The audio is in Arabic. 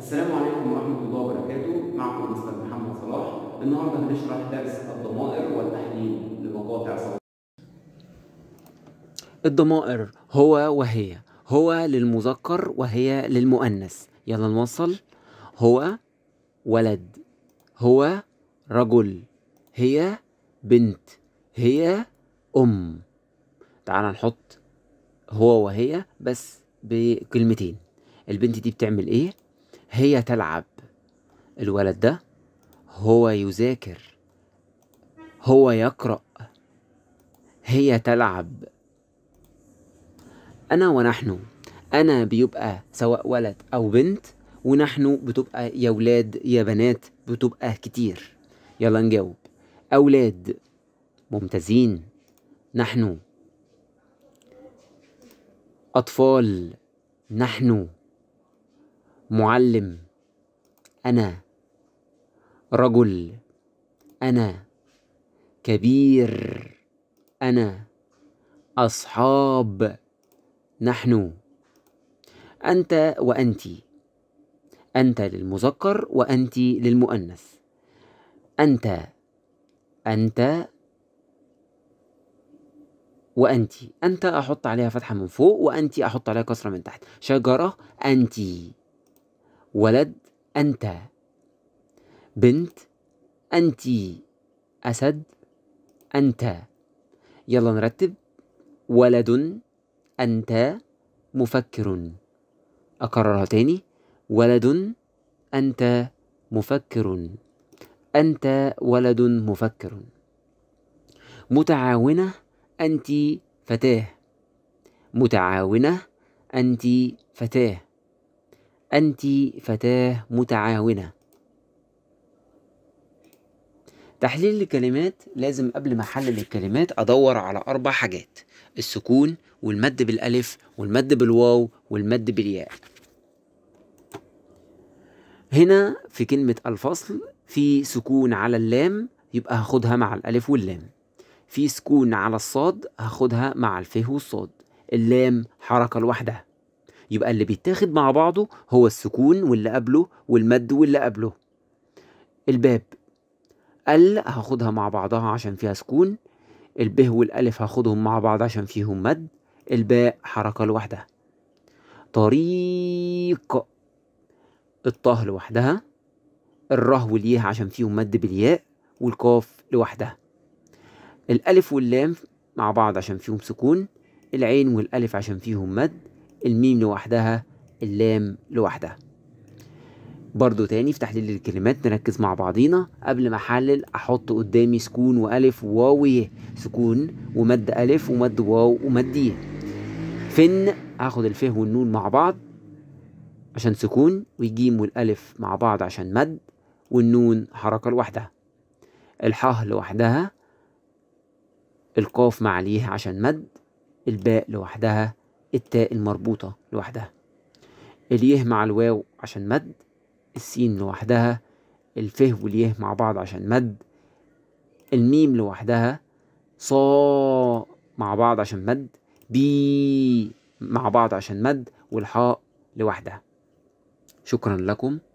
السلام عليكم ورحمة الله وبركاته معكم مستر محمد صلاح النهاردة هنشرح درس الضمائر والتحليل لمقاطع صوتية الضمائر هو وهي هو للمذكر وهي للمؤنث يلا نوصل هو ولد هو رجل هي بنت هي أم تعال نحط هو وهي بس بكلمتين البنت دي بتعمل ايه هي تلعب الولد ده هو يذاكر هو يقرأ هي تلعب أنا ونحن أنا بيبقى سواء ولد أو بنت ونحن بتبقى يا ولاد يا بنات بتبقى كتير يلا نجاوب أولاد ممتازين نحن أطفال نحن معلم أنا رجل أنا كبير أنا أصحاب نحن أنت وأنتِ أنت للمذكر وأنتِ للمؤنث أنت أنت وأنتِ أنت أحط عليها فتحة من فوق وأنتِ أحط عليها كسرة من تحت شجرة أنتِ ولد أنت بنت أنت أسد أنت يلا نرتب ولد أنت مفكر أكررها تاني ولد أنت مفكر أنت ولد مفكر متعاونة أنت فتاة متعاونة أنت فتاة أنت فتاة متعاونة تحليل الكلمات لازم قبل ما أحلل الكلمات أدور على أربع حاجات السكون والمد بالألف والمد بالواو والمد بالياء هنا في كلمة الفصل في سكون على اللام يبقى هاخدها مع الألف واللام في سكون على الصاد هاخدها مع الفه والصاد اللام حركة لوحدها يبقى اللي بيتاخد مع بعضه هو السكون واللي قبله والمد واللي قبله الباب ال هاخدها مع بعضها عشان فيها سكون الب والالف هاخدهم مع بعض عشان فيهم مد الباء حركة لوحدها طريق الطه لوحدها الره واليه عشان فيهم مد بالياء والقاف لوحدها الألف واللام مع بعض عشان فيهم سكون العين والألف عشان فيهم مد الميم لوحدها اللام لوحدها برضو تاني في تحليل الكلمات نركز مع بعضينا قبل ما احلل احط قدامي سكون والف واو سكون ومد الف ومد واو ومد ي فن هاخد الفه والنون مع بعض عشان سكون والجيم والالف مع بعض عشان مد والنون حركة لوحدها الحاء لوحدها القاف مع اليه عشان مد الباء لوحدها التاء المربوطة لوحدها اليه مع الواو عشان مد السين لوحدها الفه واليه مع بعض عشان مد الميم لوحدها ص مع بعض عشان مد بي مع بعض عشان مد والحاء لوحدها شكرا لكم